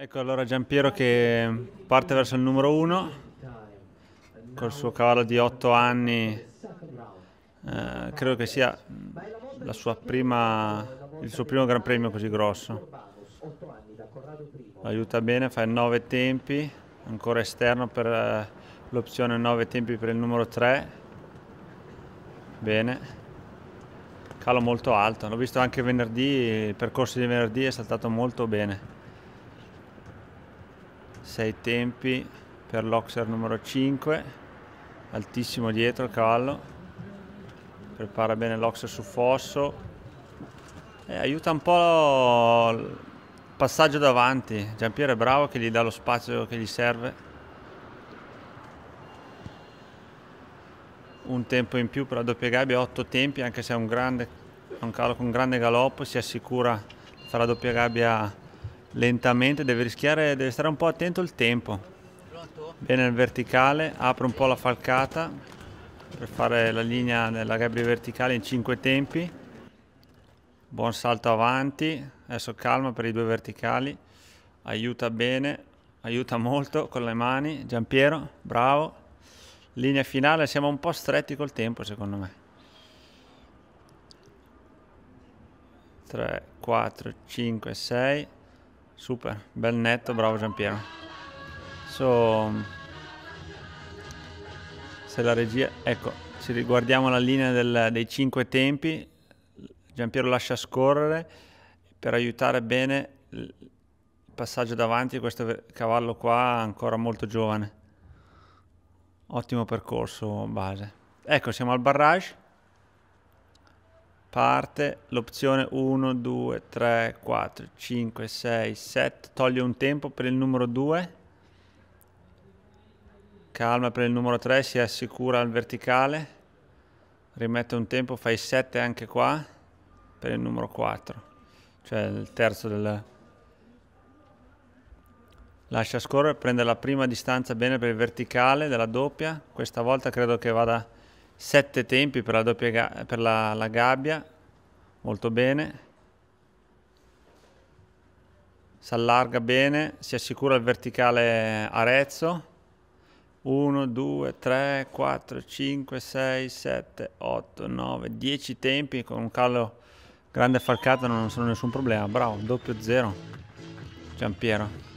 Ecco allora Giampiero che parte verso il numero 1 col suo cavallo di 8 anni, eh, credo che sia prima, il suo primo Gran Premio così grosso. Aiuta bene, fa 9 tempi, ancora esterno per eh, l'opzione 9 tempi per il numero 3. Bene, calo molto alto, l'ho visto anche venerdì, il percorso di venerdì è saltato molto bene. 6 tempi per l'Oxer numero 5 altissimo dietro il cavallo prepara bene l'Oxer su fosso e aiuta un po' il passaggio davanti Giampiero è bravo che gli dà lo spazio che gli serve un tempo in più per la doppia gabbia 8 tempi anche se è un grande un cavallo con grande galoppo si assicura fra la doppia gabbia lentamente, deve rischiare, deve stare un po' attento al tempo. Bene il verticale, apre un po' la falcata per fare la linea nella gabbia verticale in 5 tempi. Buon salto avanti, adesso calma per i due verticali, aiuta bene, aiuta molto con le mani. Giampiero, bravo. Linea finale, siamo un po' stretti col tempo secondo me. 3, 4, 5, 6. Super, bel netto, bravo Giampiero. So, se la regia... Ecco, se riguardiamo la linea del, dei cinque tempi, Giampiero lascia scorrere per aiutare bene il passaggio davanti di questo cavallo qua, ancora molto giovane. Ottimo percorso base. Ecco, siamo al barrage parte l'opzione 1, 2, 3, 4, 5, 6, 7, toglie un tempo per il numero 2, calma per il numero 3, si assicura al verticale, rimette un tempo, fai 7 anche qua per il numero 4, cioè il terzo del... Lascia scorrere, prende la prima distanza bene per il verticale della doppia, questa volta credo che vada 7 tempi per la, doppia per la, la gabbia, molto bene. Si allarga bene, si assicura il verticale arezzo. 1, 2, 3, 4, 5, 6, 7, 8, 9, 10 tempi con un callo grande falcato non sono nessun problema. Bravo, doppio zero. Giampiero.